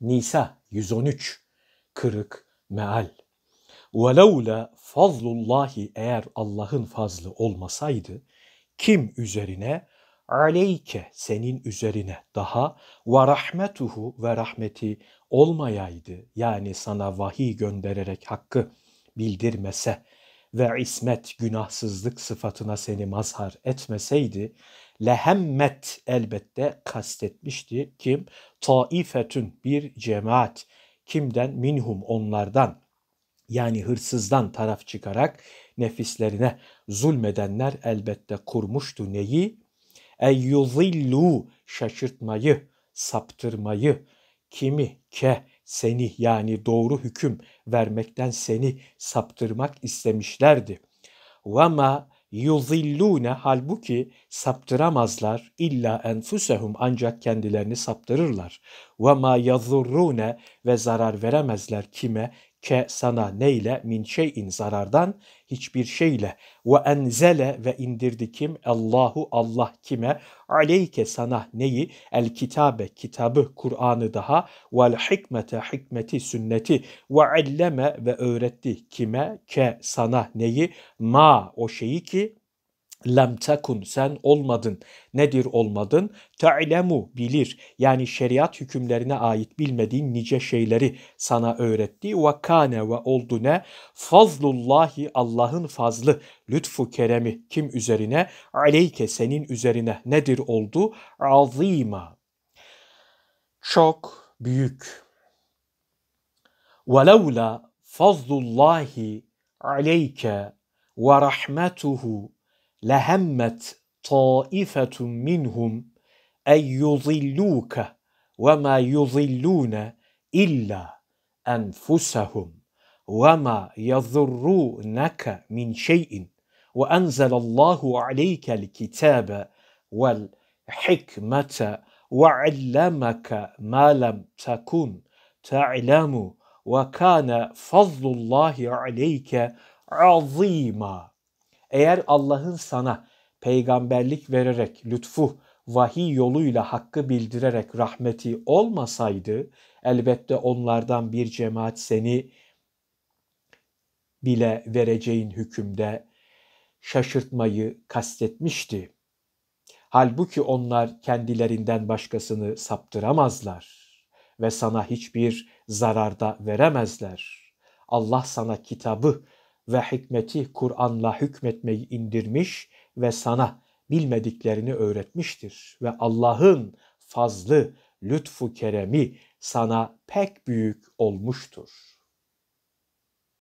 Nisa 113 Kırık Meal وَلَوْلَا fazlullahi eğer Allah'ın fazlı olmasaydı kim üzerine aleyke senin üzerine daha ve rahmetuhu ve rahmeti olmayaydı yani sana vahiy göndererek hakkı bildirmese ve ismet günahsızlık sıfatına seni mazhar etmeseydi lehemmet elbette kastetmişti kim taifetün bir cemaat kimden minhum onlardan yani hırsızdan taraf çıkarak nefislerine zulmedenler elbette kurmuştu neyi ey yuzillu şaşırtmayı saptırmayı kimi ke seni yani doğru hüküm vermekten seni saptırmak istemişlerdi. وَمَا yuzillune halbuki saptıramazlar illa enfusehum ancak kendilerini saptırırlar. Vama ma yazurrune ve zarar veremezler kime ke sana neyle min şeyin zarardan hiçbir şeyle ve enzele ve indirdi kim Allahu Allah kime aleyke sana neyi el kitabe kitabı Kur'an'ı daha vel hikmete hikmeti sünneti ve elleme ve öğretti kime ke sana neyi ma o şeyi ki lem tekun sen olmadın. Nedir olmadın? Te'lemu bilir. Yani şeriat hükümlerine ait bilmediğin nice şeyleri sana öğretti. Ve kane ve oldu ne? Fazlullahi Allah'ın fazlı. Lütfu keremi kim üzerine? Aleyke senin üzerine. Nedir oldu? Azima. Çok büyük. Ve levla fazlullahi aleyke ve rahmetuhu لهمت طائفة منهم أن يضلوك وما يضلون إلا أنفسهم وما يضرونك من شيء وأنزل الله عليك الكتاب والحكمة وعلمك ما لم تكن تعلم وكان فضل الله عليك عظيما Eğer Allah'ın sana peygamberlik vererek lütfu, vahiy yoluyla hakkı bildirerek rahmeti olmasaydı elbette onlardan bir cemaat seni bile vereceğin hükümde şaşırtmayı kastetmişti. Halbuki onlar kendilerinden başkasını saptıramazlar ve sana hiçbir zararda veremezler. Allah sana kitabı ve hikmeti Kur'an'la hükmetmeyi indirmiş ve sana bilmediklerini öğretmiştir. Ve Allah'ın fazlı, lütfu keremi sana pek büyük olmuştur.